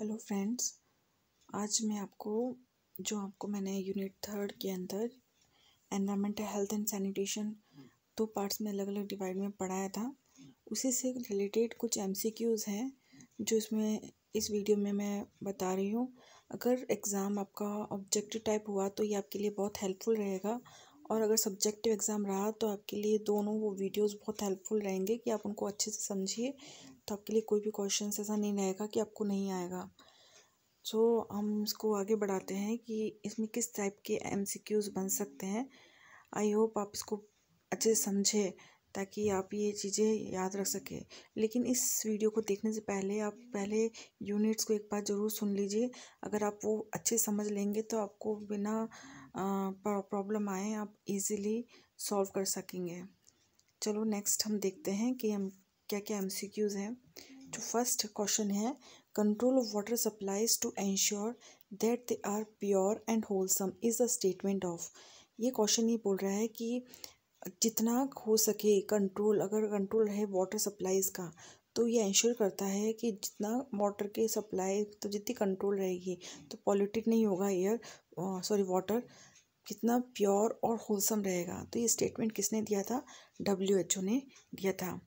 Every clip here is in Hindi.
हेलो फ्रेंड्स आज मैं आपको जो आपको मैंने यूनिट थर्ड के अंदर एनवायरमेंटल हेल्थ एंड सैनिटेशन दो पार्ट्स में अलग अलग डिवाइड में पढ़ाया था उसी से रिलेटेड कुछ एमसीक्यूज़ हैं जो इसमें इस वीडियो में मैं बता रही हूँ अगर एग्ज़ाम आपका ऑब्जेक्टिव टाइप हुआ तो ये आपके लिए बहुत हेल्पफुल रहेगा और अगर सब्जेक्टिव एग्ज़ाम रहा तो आपके लिए दोनों वो वीडियोस बहुत हेल्पफुल रहेंगे कि आप उनको अच्छे से समझिए तो आपके लिए कोई भी क्वेश्चन ऐसा नहीं रहेगा कि आपको नहीं आएगा सो so, हम इसको आगे बढ़ाते हैं कि इसमें किस टाइप के एम बन सकते हैं आई होप आप इसको अच्छे से समझें ताकि आप ये चीज़ें याद रख सकें लेकिन इस वीडियो को देखने से पहले आप पहले यूनिट्स को एक बार ज़रूर सुन लीजिए अगर आप वो अच्छे समझ लेंगे तो आपको बिना प्रॉब्लम आए आप इजीली सॉल्व कर सकेंगे चलो नेक्स्ट हम देखते हैं कि हम क्या क्या एम सी क्यूज़ हैं तो फर्स्ट क्वेश्चन है control of water supplies to ensure that they are pure and wholesome is a statement of ये क्वेश्चन ये बोल रहा है कि जितना हो सके कंट्रोल अगर कंट्रोल है वाटर सप्लाईज़ का तो ये इंश्योर करता है कि जितना वाटर के सप्लाई तो जितनी कंट्रोल रहेगी तो पॉल्यूटेड नहीं होगा एयर सॉरी वाटर कितना प्योर और होलसम रहेगा तो ये स्टेटमेंट किसने दिया था डब्ल्यू एच ओ ने दिया था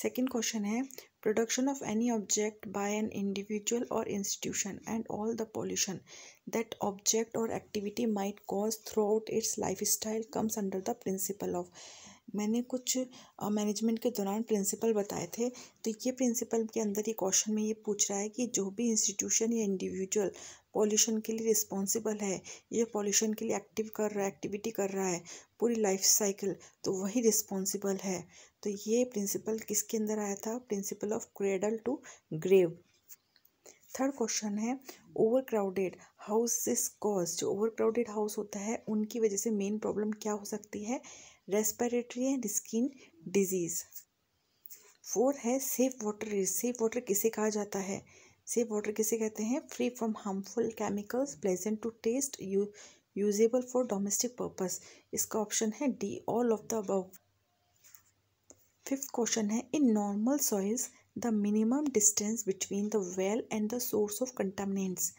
सेकेंड क्वेश्चन है production of any object by an individual or institution and all the pollution that object or activity might cause throughout its life style comes under the principle of मैंने कुछ मैनेजमेंट के दौरान प्रिंसिपल बताए थे तो ये प्रिंसिपल के अंदर ये क्वेश्चन में ये पूछ रहा है कि जो भी इंस्टीट्यूशन या इंडिविजुअल पॉल्यूशन के लिए रिस्पॉन्सिबल है ये पॉल्यूशन के लिए एक्टिव कर रहा है एक्टिविटी कर रहा है पूरी लाइफ साइकिल तो वही रिस्पॉन्सिबल है तो ये प्रिंसिपल किसके अंदर आया था principle of cradle to grave third question है ओवर क्राउडेड हाउसेस कॉज जो ओवर क्राउडेड हाउस होता है उनकी वजह से मेन प्रॉब्लम क्या हो सकती है respiratory and skin disease fourth है सेफ वाटर सेफ वाटर किसे कहा जाता है सेफ वाटर किसे कहते हैं free from harmful chemicals pleasant to taste you usable for domestic purpose इसका ऑप्शन है D all of the above fifth question है in normal soils the minimum distance between the well and the source of contaminants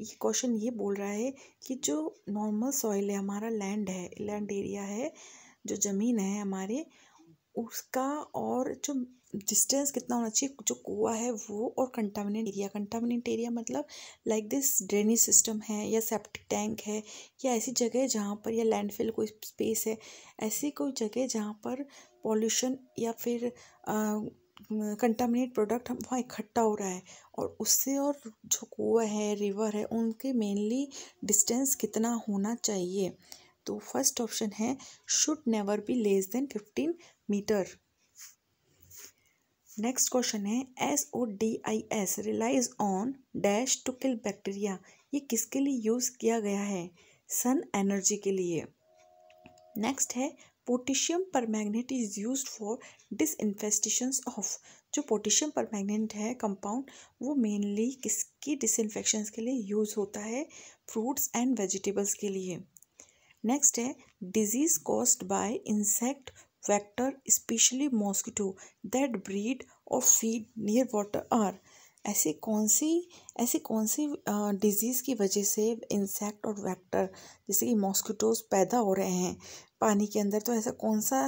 ये क्वेश्चन ये बोल रहा है कि जो नॉर्मल सॉइल है हमारा लैंड है लैंड एरिया है जो ज़मीन है हमारे उसका और जो डिस्टेंस कितना होना चाहिए जो कुआ है वो और कंटामिनेंट एरिया कंटामिनेंट एरिया मतलब लाइक दिस ड्रेनेज सिस्टम है या सेप्टिक टैंक है या ऐसी जगह जहाँ पर या लैंडफिल कोई स्पेस है ऐसी कोई जगह जहाँ पर पॉल्यूशन या फिर कंटामिनेट प्रोडक्ट हम वहाँ इकट्ठा हो रहा है और उससे और जो कुआ है रिवर है उनके मेनली डिस्टेंस कितना होना चाहिए तो फर्स्ट ऑप्शन है should never be less than fifteen metre next question है S O D I S relies on dash to kill bacteria ये किसके लिए यूज़ किया गया है सन एनर्जी के लिए नेक्स्ट है potassium magnet is use for disinfestations of जो पोटेशियम परमैग्नेट है कंपाउंड वो मेनली किसकी डिसइनफेक्शंस के लिए यूज़ होता है फ्रूट्स एंड वेजिटेबल्स के लिए नेक्स्ट है disease caused by insect vector specially mosquito that breed or feed near water are ऐसे कौन सी ऐसे कौन सी डिजीज़ की वजह से इंसेक्ट और वैक्टर जैसे कि मॉस्किटोज पैदा हो रहे हैं पानी के अंदर तो ऐसा कौन सा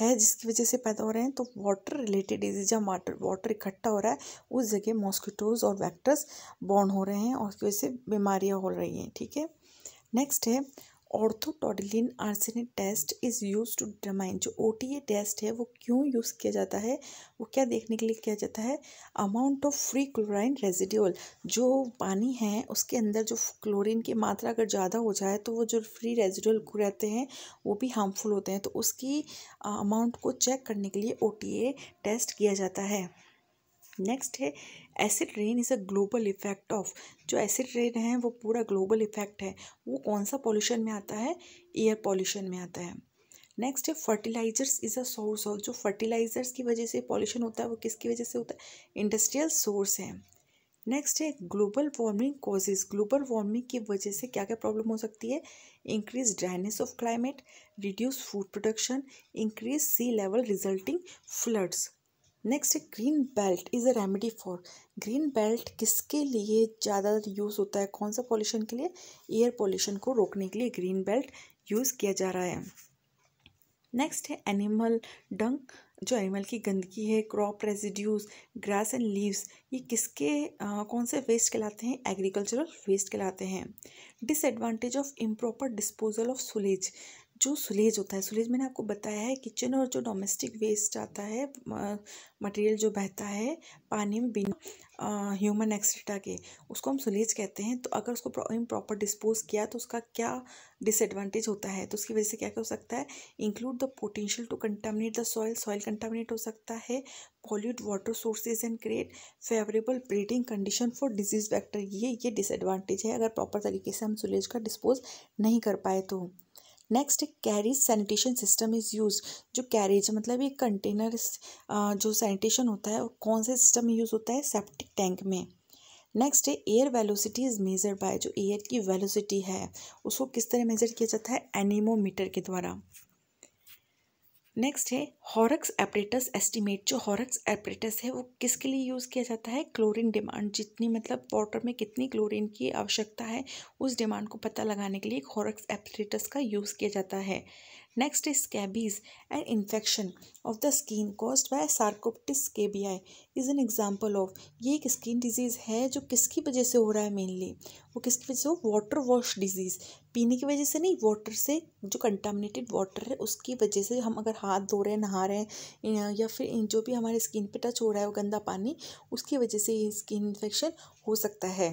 है जिसकी वजह से पैदा हो रहे हैं तो वाटर रिलेटेड डिजीज जहाँ वाटर वाटर इकट्ठा हो रहा है उस जगह मॉस्किटोज और वैक्टर्स बॉर्न हो रहे हैं और उसकी वजह से बीमारियाँ हो रही हैं ठीक है नेक्स्ट है orthotolidine arsenite test is use to determine जो ओ टेस्ट है वो क्यों यूज़ किया जाता है वो क्या देखने के लिए किया जाता है amount of free chlorine residual जो पानी है उसके अंदर जो क्लोरीन की मात्रा अगर ज़्यादा हो जाए तो वो जो फ्री रेजिड्यूल रहते हैं वो भी हार्मफुल होते हैं तो उसकी अमाउंट को चेक करने के लिए ओ टेस्ट किया जाता है नेक्स्ट है acid rain is a global effect of जो एसिड रेन है वो पूरा ग्लोबल इफेक्ट है वो कौन सा पॉल्यूशन में आता है एयर पॉल्यूशन में आता है नेक्स्ट है fertilizers is a source of जो फर्टिलाइजर्स की वजह से पॉल्यूशन होता है वो किसकी वजह से होता है इंडस्ट्रियल सोर्स है नेक्स्ट है global warming causes global warming की वजह से क्या क्या प्रॉब्लम हो सकती है increase dryness of climate reduce food production increase sea level resulting floods next है green belt is a remedy for green belt किसके लिए ज़्यादातर यूज़ होता है कौन सा पॉल्यूशन के लिए एयर पॉल्यूशन को रोकने के लिए ग्रीन बेल्ट यूज़ किया जा रहा है नेक्स्ट है एनिमल डंक जो एनिमल की गंदगी है crop residues grass and leaves ये किसके आ, कौन से वेस्ट कहलाते हैं एग्रीकल्चरल वेस्ट कहलाते हैं disadvantage of improper disposal of sullage जो सुलेज होता है सुलेज मैंने आपको बताया है किचन और जो डोमेस्टिक वेस्ट आता है मटेरियल जो बहता है पानी में बिना ह्यूमन एक्सट्रा के उसको हम सुलेज कहते हैं तो अगर उसको प्रॉपर डिस्पोज किया तो उसका क्या डिसएडवांटेज होता है तो उसकी वजह से क्या क्या हो सकता है include the potential to contaminate the soil soil contaminate हो सकता है pollute water sources and create favourable breeding condition for disease vector ये ये डिसएडवांटेज है अगर प्रॉपर तरीके से हम सुलेज का डिस्पोज नहीं कर पाए तो next carriage sanitation system is use जो कैरेज मतलब ये कंटेनर जो सैनिटेशन होता है वो कौन सा सिस्टम यूज़ होता है सेप्टिक टैंक में नेक्स्ट है air velocity is measure by जो एयर की वेलोसिटी है उसको किस तरह मेजर किया जाता है एनीमोमीटर के द्वारा नेक्स्ट है हॉरक्स एपरेटस एस्टिमेट जो हॉरक्स एपरेटस है वो किसके लिए यूज़ किया जाता है क्लोरीन डिमांड जितनी मतलब वाटर में कितनी क्लोरीन की आवश्यकता है उस डिमांड को पता लगाने के लिए एक हॉरक्स एपरेटस का यूज़ किया जाता है next is scabies and infection of the skin cause by sarcoptes scabiei is an example of ये एक स्किन डिजीज़ है जो किसकी वजह से हो रहा है मेनली वो किसकी वजह से हो वाटर वॉश डिजीज़ पीने की वजह से नहीं वाटर से जो कंटामिनेटेड वाटर है उसकी वजह से हम अगर हाथ धो रहे हैं नहा रहे हैं या फिर जो भी हमारे स्किन पे टच हो रहा है वो गंदा पानी उसकी वजह से ये स्किन इन्फेक्शन हो सकता है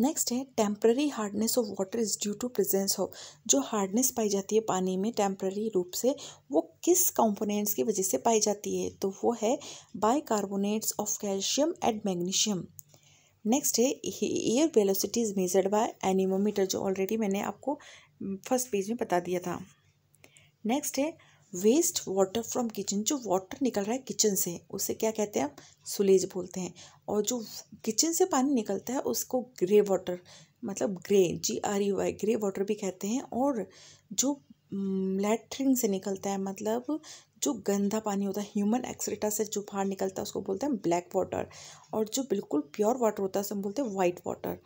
नेक्स्ट है temporary hardness of water is due to presence of जो हार्डनेस पाई जाती है पानी में टेम्प्ररी रूप से वो किस कंपोनेंट्स की वजह से पाई जाती है तो वो है bicarbonates of calcium and magnesium next है air velocity is measured by anemometer जो ऑलरेडी मैंने आपको फर्स्ट पेज में बता दिया था नेक्स्ट है वेस्ट वाटर फ्रॉम किचन जो वाटर निकल रहा है किचन से उसे क्या कहते हैं हम सुलेज बोलते हैं और जो किचन से पानी निकलता है उसको ग्रे वाटर मतलब grey G R U Y grey water भी कहते हैं और जो लेटरिन से निकलता है मतलब जो गंदा पानी होता है ह्यूमन एक्सरेटा से जो बाहर निकलता है उसको बोलते हैं ब्लैक वाटर और जो बिल्कुल प्योर वाटर होता है उसमें बोलते हैं वाइट वाटर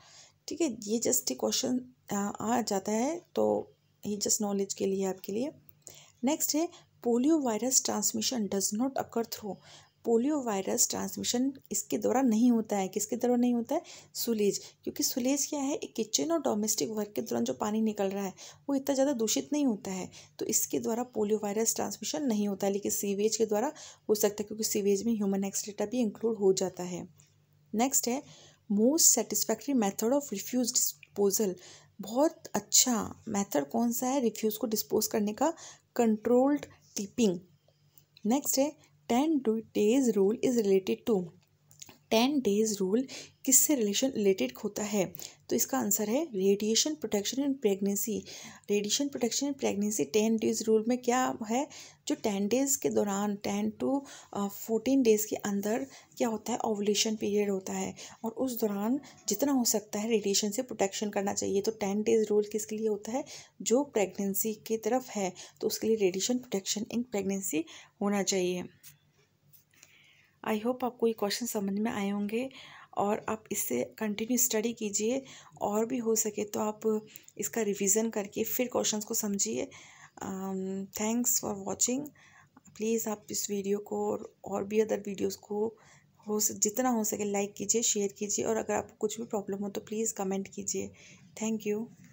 ठीक है ये जस्ट क्वेश्चन आ जाता है तो ये जस्ट नॉलेज के लिए आपके लिए नेक्स्ट है polio virus transmission does not occur through polio virus transmission इसके द्वारा नहीं होता है किसके द्वारा नहीं होता है सुलेज क्योंकि सुलेज क्या है एक किचन और डोमेस्टिक वर्क के दौरान जो पानी निकल रहा है वो इतना ज़्यादा दूषित नहीं होता है तो इसके द्वारा पोलियो वायरस ट्रांसमिशन नहीं होता है लेकिन सीवेज के द्वारा हो सकता है क्योंकि सीवेज में ह्यूमन एक्सलेटा भी इंक्लूड हो जाता है नेक्स्ट है most satisfactory method of refuse disposal बहुत अच्छा मेथड कौन सा है रिफ्यूज़ को डिस्पोज करने का कंट्रोल्ड टिपिंग नेक्स्ट है ten days rule is related to ten days rule किससे रिलेशन रिलेटेड होता है तो इसका आंसर है radiation protection in pregnancy radiation protection in pregnancy ten days rule में क्या है जो टेन डेज़ के दौरान टेन टू फोर्टीन डेज़ के अंदर क्या होता है ओवलेशन पीरियड होता है और उस दौरान जितना हो सकता है रेडिएशन से प्रोटेक्शन करना चाहिए तो टेन डेज़ रूल किसके लिए होता है जो प्रेगनेंसी की तरफ है तो उसके लिए रेडिएशन प्रोटेक्शन इन प्रेगनेंसी होना चाहिए आई होप आपको ये क्वेश्चन समझ में आए होंगे और आप इससे कंटिन्यू स्टडी कीजिए और भी हो सके तो आप इसका रिवीजन करके फिर क्वेश्चंस को समझिए थैंक्स फॉर वाचिंग प्लीज़ आप इस वीडियो को और, और भी अदर वीडियोस को हो जितना हो सके लाइक कीजिए शेयर कीजिए और अगर आपको कुछ भी प्रॉब्लम हो तो प्लीज़ कमेंट कीजिए थैंक यू